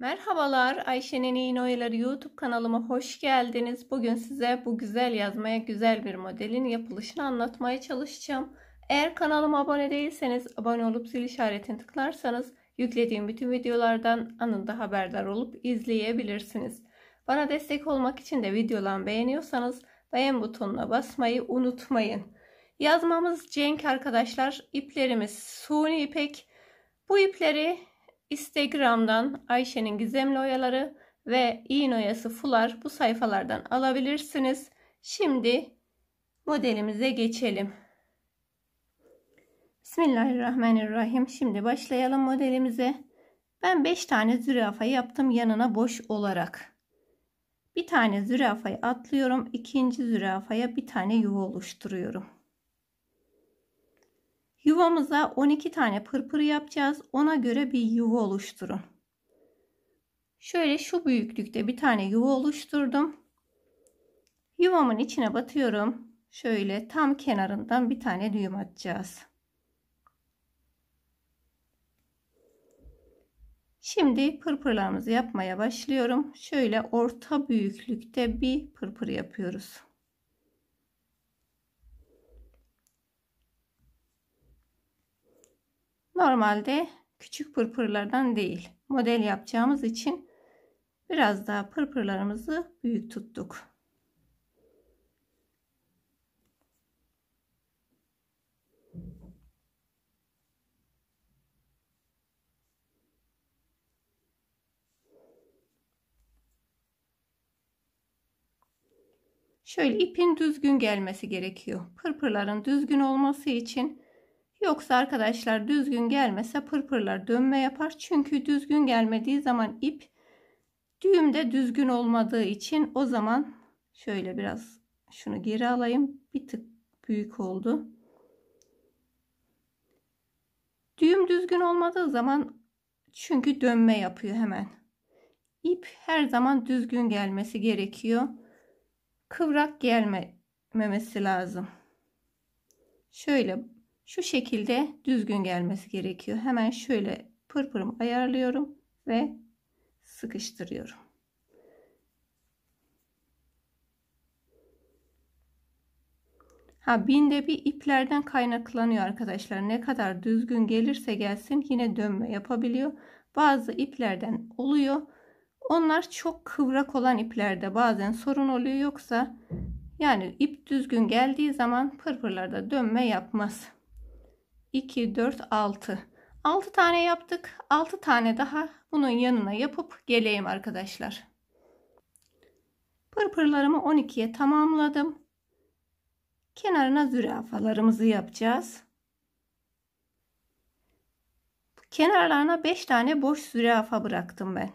Merhabalar Ayşe'nin İğne Oyaları YouTube kanalıma hoş geldiniz. Bugün size bu güzel yazmaya güzel bir modelin yapılışını anlatmaya çalışacağım. Eğer kanalıma abone değilseniz abone olup zil işaretini tıklarsanız yüklediğim bütün videolardan anında haberdar olup izleyebilirsiniz. Bana destek olmak için de videolarımı beğeniyorsanız beğen butonuna basmayı unutmayın. Yazmamız cenk arkadaşlar. iplerimiz suni ipek. Bu ipleri Instagram'dan Ayşe'nin Gizemli Oyaları ve İğne Oyası Fular bu sayfalardan alabilirsiniz. Şimdi modelimize geçelim. Bismillahirrahmanirrahim. Şimdi başlayalım modelimize. Ben 5 tane zürafa yaptım yanına boş olarak. Bir tane zürafayı atlıyorum. ikinci zürafaya bir tane yuva oluşturuyorum. Yuvamıza 12 tane pırpır yapacağız. Ona göre bir yuva oluşturun. Şöyle şu büyüklükte bir tane yuva oluşturdum. Yuvamın içine batıyorum. Şöyle tam kenarından bir tane düğüm atacağız. Şimdi pırpırlarımızı yapmaya başlıyorum. Şöyle orta büyüklükte bir pırpır yapıyoruz. Normalde küçük pırpırlardan değil. Model yapacağımız için biraz daha pırpırlarımızı büyük tuttuk. Şöyle ipin düzgün gelmesi gerekiyor. Pırpırların düzgün olması için Yoksa arkadaşlar düzgün gelmese pırpırlar dönme yapar. Çünkü düzgün gelmediği zaman ip düğümde düzgün olmadığı için o zaman şöyle biraz şunu geri alayım. Bir tık büyük oldu. Düğüm düzgün olmadığı zaman çünkü dönme yapıyor hemen. İp her zaman düzgün gelmesi gerekiyor. Kıvrak gelmemesi lazım. Şöyle şu şekilde düzgün gelmesi gerekiyor. Hemen şöyle pırpırımı ayarlıyorum ve sıkıştırıyorum. Ha binde bir iplerden kaynaklanıyor arkadaşlar. Ne kadar düzgün gelirse gelsin yine dönme yapabiliyor. Bazı iplerden oluyor. Onlar çok kıvrak olan iplerde bazen sorun oluyor. Yoksa yani ip düzgün geldiği zaman pırpırlarda dönme yapmaz. 2, 4, 6. 6 tane yaptık. 6 tane daha bunun yanına yapıp geleyim arkadaşlar. Pırpırlarımı 12'ye tamamladım. Kenarına zürafalarımızı yapacağız. Kenarlarına 5 tane boş zürafa bıraktım ben.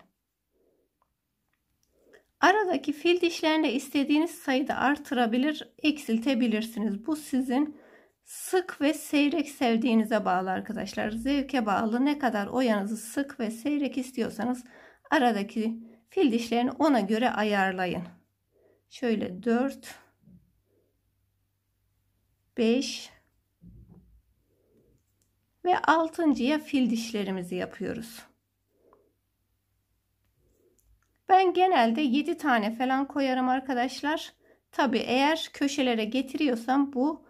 Aradaki fil dişlerini istediğiniz sayıda artırabilir, eksiltebilirsiniz. Bu sizin sık ve seyrek sevdiğinize bağlı arkadaşlar. Zevke bağlı ne kadar oyanızı sık ve seyrek istiyorsanız aradaki fil dişlerini ona göre ayarlayın. Şöyle 4 5 ve altıncıya fil dişlerimizi yapıyoruz. Ben genelde 7 tane falan koyarım arkadaşlar. Tabi eğer köşelere getiriyorsam bu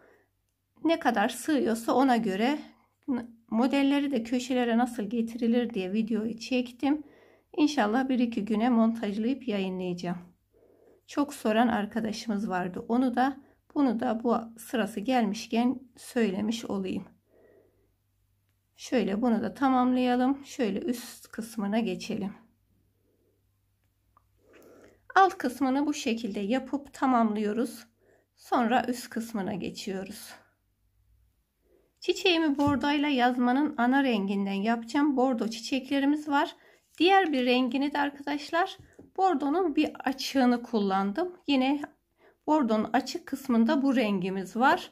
ne kadar sığıyorsa ona göre modelleri de köşelere nasıl getirilir diye videoyu çektim. İnşallah bir iki güne montajlayıp yayınlayacağım. Çok soran arkadaşımız vardı. Onu da bunu da bu sırası gelmişken söylemiş olayım. Şöyle bunu da tamamlayalım. Şöyle üst kısmına geçelim. Alt kısmını bu şekilde yapıp tamamlıyoruz. Sonra üst kısmına geçiyoruz. Çiçeğimi bordoyla yazmanın ana renginden yapacağım. Bordo çiçeklerimiz var. Diğer bir rengini de arkadaşlar bordonun bir açığını kullandım. Yine bordonun açık kısmında bu rengimiz var.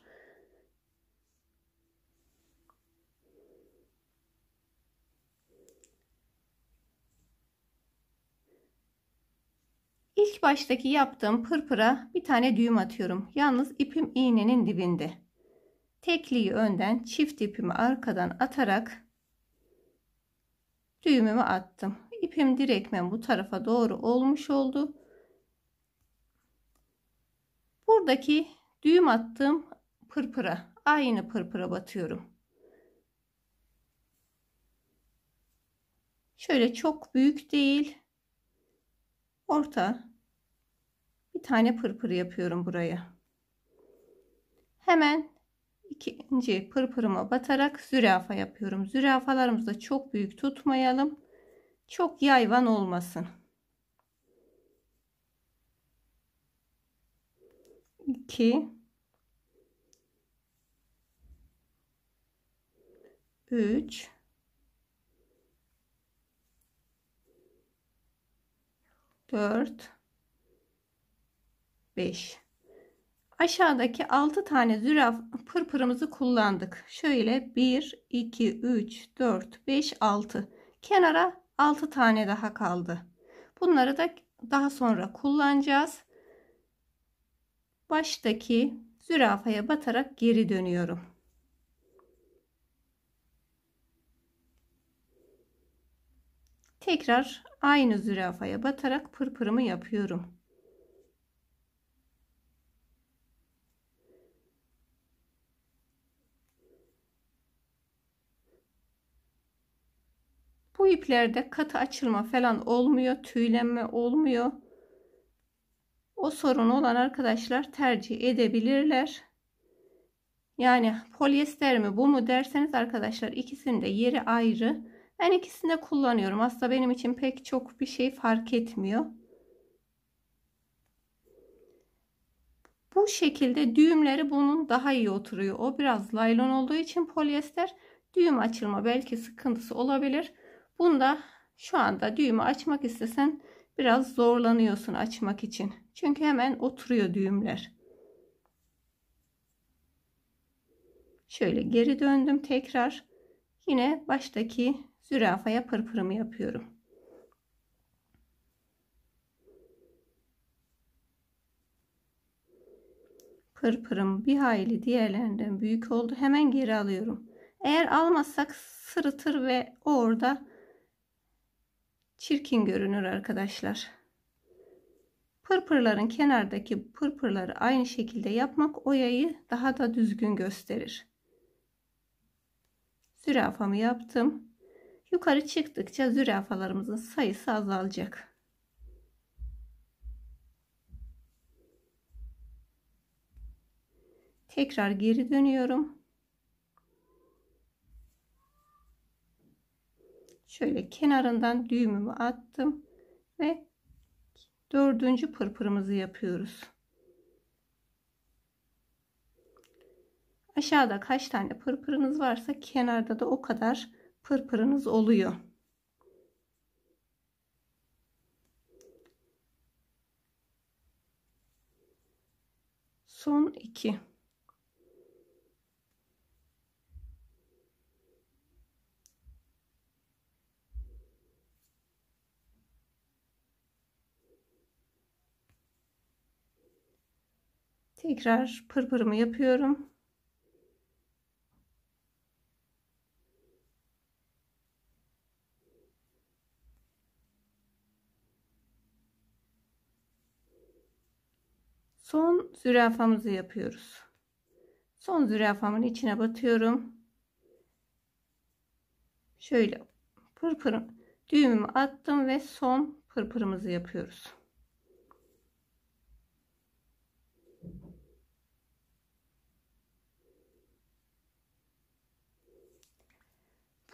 İlk baştaki yaptığım pırpıra bir tane düğüm atıyorum. Yalnız ipim iğnenin dibinde tekliği önden çift ipimi arkadan atarak düğümümü attım. İpim direkmen bu tarafa doğru olmuş oldu. Buradaki düğüm attığım pırpıra aynı pırpıra batıyorum. Şöyle çok büyük değil. Orta bir tane pırpır yapıyorum buraya. Hemen 2 inci pırpırıma batarak zürafa yapıyorum. Zürafalarımızı da çok büyük tutmayalım. Çok yayvan olmasın. İki, üç, dört, beş. Aşağıdaki 6 tane züraf pırpırımızı kullandık. Şöyle 1, 2, 3, 4, 5, 6. Kenara 6 tane daha kaldı. Bunları da daha sonra kullanacağız. Baştaki zürafaya batarak geri dönüyorum. Tekrar aynı zürafaya batarak pırpırımı yapıyorum. Bu iplerde katı açılma falan olmuyor. Tüylenme olmuyor. O sorun olan arkadaşlar tercih edebilirler. Yani polyester mi bu mu derseniz arkadaşlar ikisinin de yeri ayrı. Ben ikisini de kullanıyorum. Aslında benim için pek çok bir şey fark etmiyor. Bu şekilde düğümleri bunun daha iyi oturuyor. O biraz laylon olduğu için polyester düğüm açılma belki sıkıntısı olabilir. Bunda şu anda düğümü açmak istesen biraz zorlanıyorsun açmak için. Çünkü hemen oturuyor düğümler. Şöyle geri döndüm tekrar. Yine baştaki zürafaya pırpırımı yapıyorum. Pırpırım bir hayli diğerlerinden büyük oldu. Hemen geri alıyorum. Eğer almazsak sırıtır ve orada çirkin görünür arkadaşlar. Pırpırların kenardaki pırpırları aynı şekilde yapmak o yayı daha da düzgün gösterir. Zürafamı yaptım. Yukarı çıktıkça zürafalarımızın sayısı azalacak. Tekrar geri dönüyorum. şöyle kenarından düğümümü attım ve dördüncü pırpırımızı yapıyoruz. Aşağıda kaç tane pırpırınız varsa kenarda da o kadar pırpırınız oluyor. Son iki. Tekrar pırpırımı yapıyorum. Son zürafamızı yapıyoruz. Son zürafamın içine batıyorum. Şöyle pırpırım düğümümü attım ve son pırpırımızı yapıyoruz.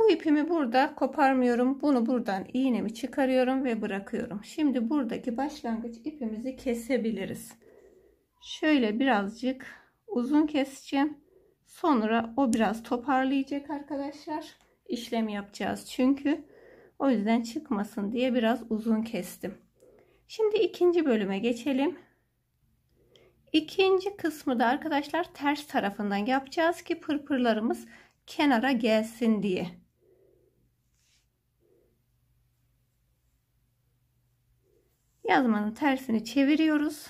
Bu ipimi burada koparmıyorum. Bunu buradan iğnemi çıkarıyorum ve bırakıyorum. Şimdi buradaki başlangıç ipimizi kesebiliriz. Şöyle birazcık uzun keseceğim. Sonra o biraz toparlayacak arkadaşlar. İşlem yapacağız çünkü. O yüzden çıkmasın diye biraz uzun kestim. Şimdi ikinci bölüme geçelim. İkinci kısmı da arkadaşlar ters tarafından yapacağız ki pırpırlarımız kenara gelsin diye. yazmanın tersini çeviriyoruz.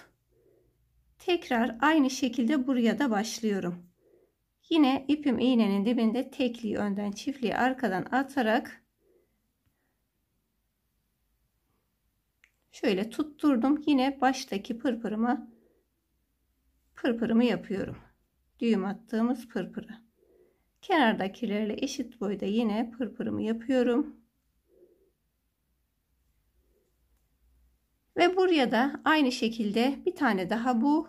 Tekrar aynı şekilde buraya da başlıyorum. Yine ipim iğnenin dibinde tekliği önden çiftliği arkadan atarak şöyle tutturdum. Yine baştaki pırpırımı pırpırımı yapıyorum. Düğüm attığımız pırpırı. Kenardakilerle eşit boyda yine pırpırımı yapıyorum. Ve buraya da aynı şekilde bir tane daha bu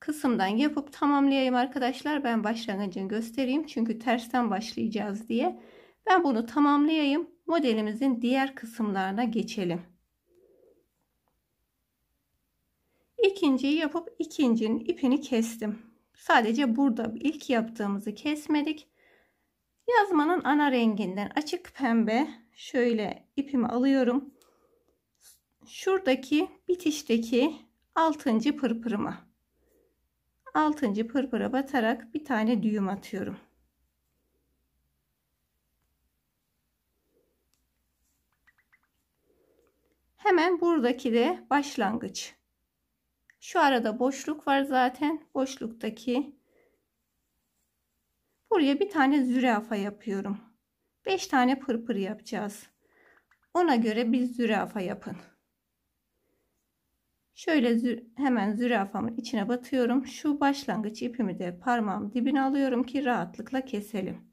kısımdan yapıp tamamlayayım arkadaşlar. Ben başlangıcını göstereyim. Çünkü tersten başlayacağız diye. Ben bunu tamamlayayım. Modelimizin diğer kısımlarına geçelim. İkinciyi yapıp ikincinin ipini kestim. Sadece burada ilk yaptığımızı kesmedik. Yazmanın ana renginden açık pembe şöyle ipimi alıyorum şuradaki bitişteki altıncı pırpırıma altıncı pırpıra batarak bir tane düğüm atıyorum. Hemen buradaki de başlangıç. Şu arada boşluk var zaten. Boşluktaki buraya bir tane zürafa yapıyorum. 5 tane pırpır yapacağız. Ona göre bir zürafa yapın. Şöyle zü hemen zürafamın içine batıyorum. Şu başlangıç ipimi de parmağım dibine alıyorum ki rahatlıkla keselim.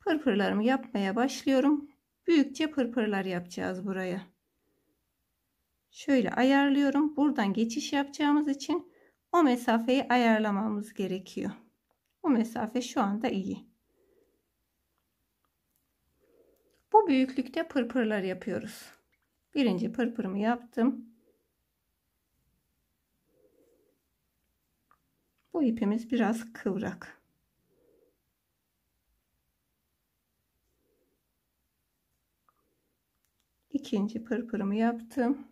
Pırpırlarımı yapmaya başlıyorum. Büyükçe pırpırlar yapacağız buraya şöyle ayarlıyorum. Buradan geçiş yapacağımız için o mesafeyi ayarlamamız gerekiyor. Bu mesafe şu anda iyi. Bu büyüklükte pırpırlar yapıyoruz. Birinci pırpırımı yaptım. Bu ipimiz biraz kıvrak. İkinci pırpırımı yaptım.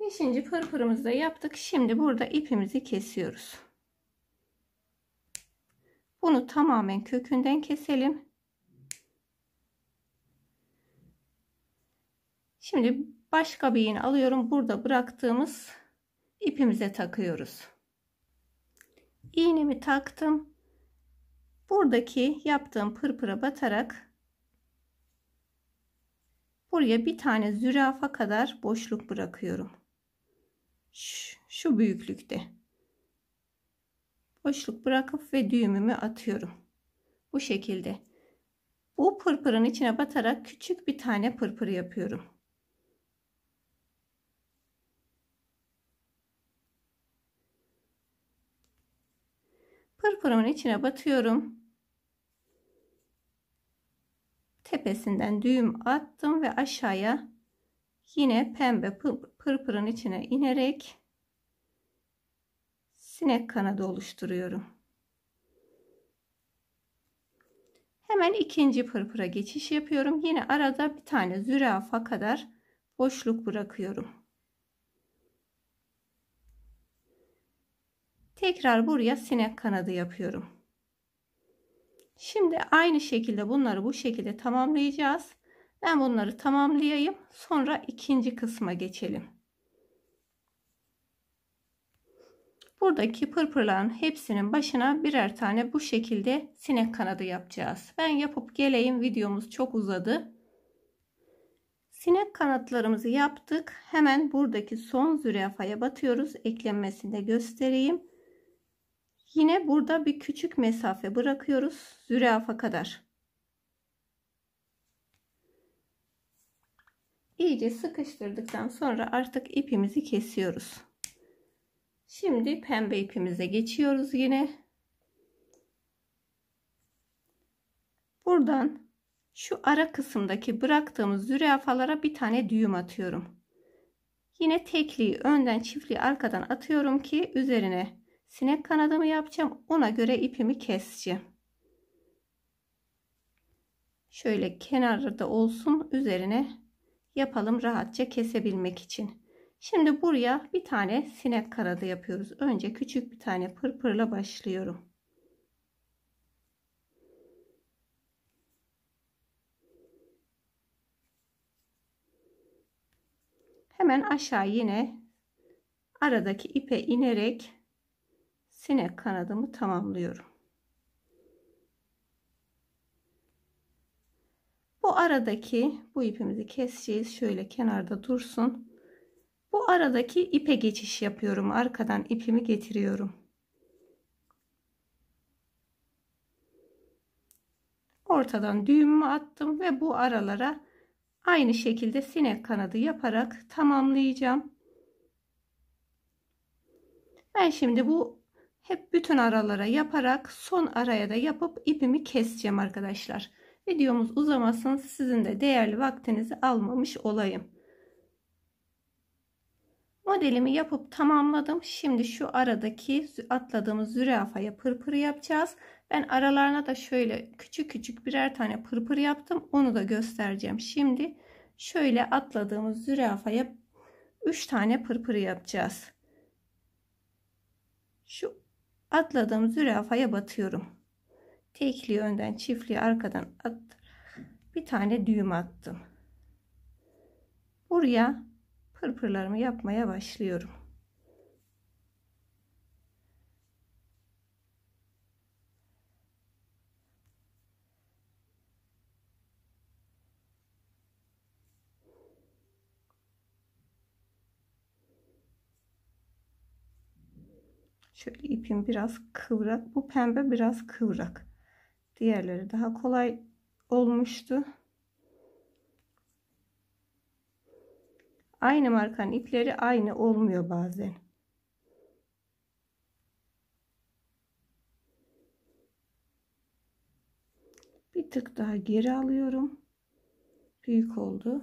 Beşinci pırpırımızı da yaptık. Şimdi burada ipimizi kesiyoruz. Bunu tamamen kökünden keselim. Şimdi başka bir iğne alıyorum. Burada bıraktığımız ipimize takıyoruz. İğnemi taktım. Buradaki yaptığım pırpıra batarak buraya bir tane zürafa kadar boşluk bırakıyorum şu büyüklükte boşluk bırakıp ve düğümümü atıyorum bu şekilde bu pırpırın içine batarak küçük bir tane pırpır yapıyorum pırpırımın içine batıyorum tepesinden düğüm attım ve aşağıya Yine pembe pırpırın içine inerek sinek kanadı oluşturuyorum. Hemen ikinci pırpıra geçiş yapıyorum. Yine arada bir tane zürafa kadar boşluk bırakıyorum. Tekrar buraya sinek kanadı yapıyorum. Şimdi aynı şekilde bunları bu şekilde tamamlayacağız. Ben bunları tamamlayayım. Sonra ikinci kısma geçelim. Buradaki pırpırların hepsinin başına birer tane bu şekilde sinek kanadı yapacağız. Ben yapıp geleyim videomuz çok uzadı. Sinek kanatlarımızı yaptık. Hemen buradaki son zürafaya batıyoruz. Eklenmesini de göstereyim. Yine burada bir küçük mesafe bırakıyoruz zürafa kadar. iyice sıkıştırdıktan sonra artık ipimizi kesiyoruz. Şimdi pembe ipimize geçiyoruz yine. Buradan şu ara kısımdaki bıraktığımız zürafalara bir tane düğüm atıyorum. Yine tekliği önden çiftliği arkadan atıyorum ki üzerine sinek kanadımı yapacağım. Ona göre ipimi keseceğim. Şöyle kenarda olsun üzerine yapalım rahatça kesebilmek için. Şimdi buraya bir tane sinek kanadı yapıyoruz. Önce küçük bir tane pırpırla başlıyorum. Hemen aşağı yine aradaki ipe inerek sinek kanadımı tamamlıyorum. Bu aradaki bu ipimizi keseceğiz. Şöyle kenarda dursun. Bu aradaki ipe geçiş yapıyorum. Arkadan ipimi getiriyorum. Ortadan düğümümü attım ve bu aralara aynı şekilde sinek kanadı yaparak tamamlayacağım. Ben şimdi bu hep bütün aralara yaparak son araya da yapıp ipimi keseceğim arkadaşlar. Videomuz uzamasın. Sizin de değerli vaktinizi almamış olayım. Modelimi yapıp tamamladım. Şimdi şu aradaki atladığımız zürafaya pırpır yapacağız. Ben aralarına da şöyle küçük küçük birer tane pırpır yaptım. Onu da göstereceğim. Şimdi şöyle atladığımız zürafaya 3 tane pırpır yapacağız. Şu atladığım zürafaya batıyorum tekli önden çiftliği arkadan attım. Bir tane düğüm attım. Buraya pırpırlarımı yapmaya başlıyorum. Şöyle ipim biraz kıvrak. Bu pembe biraz kıvrak. Diğerleri daha kolay olmuştu. Aynı markanın ipleri aynı olmuyor bazen. Bir tık daha geri alıyorum. Büyük oldu.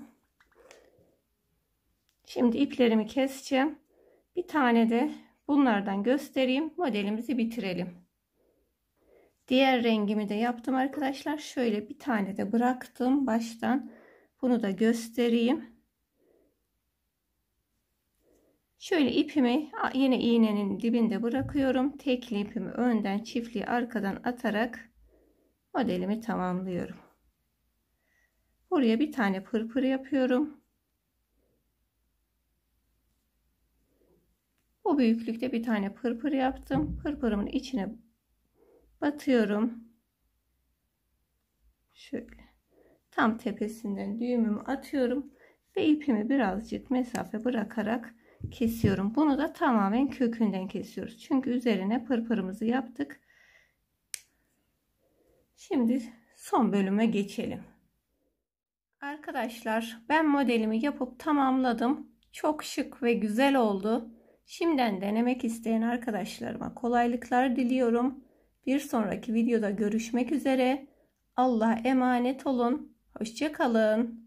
Şimdi iplerimi keseceğim. Bir tane de bunlardan göstereyim. Modelimizi bitirelim. Diğer rengimi de yaptım arkadaşlar. Şöyle bir tane de bıraktım baştan. Bunu da göstereyim. Şöyle ipimi yine iğnenin dibinde bırakıyorum. Tekli ipimi önden çiftliği arkadan atarak modelimi tamamlıyorum. Buraya bir tane pırpır yapıyorum. Bu büyüklükte bir tane pırpır yaptım. Pırpırımın içine batıyorum. Şöyle tam tepesinden düğümümü atıyorum ve ipimi birazcık mesafe bırakarak kesiyorum. Bunu da tamamen kökünden kesiyoruz. Çünkü üzerine pırpırımızı yaptık. Şimdi son bölüme geçelim. Arkadaşlar ben modelimi yapıp tamamladım. Çok şık ve güzel oldu. Şimdiden denemek isteyen arkadaşlarıma kolaylıklar diliyorum. Bir sonraki videoda görüşmek üzere. Allah emanet olun. Hoşçakalın.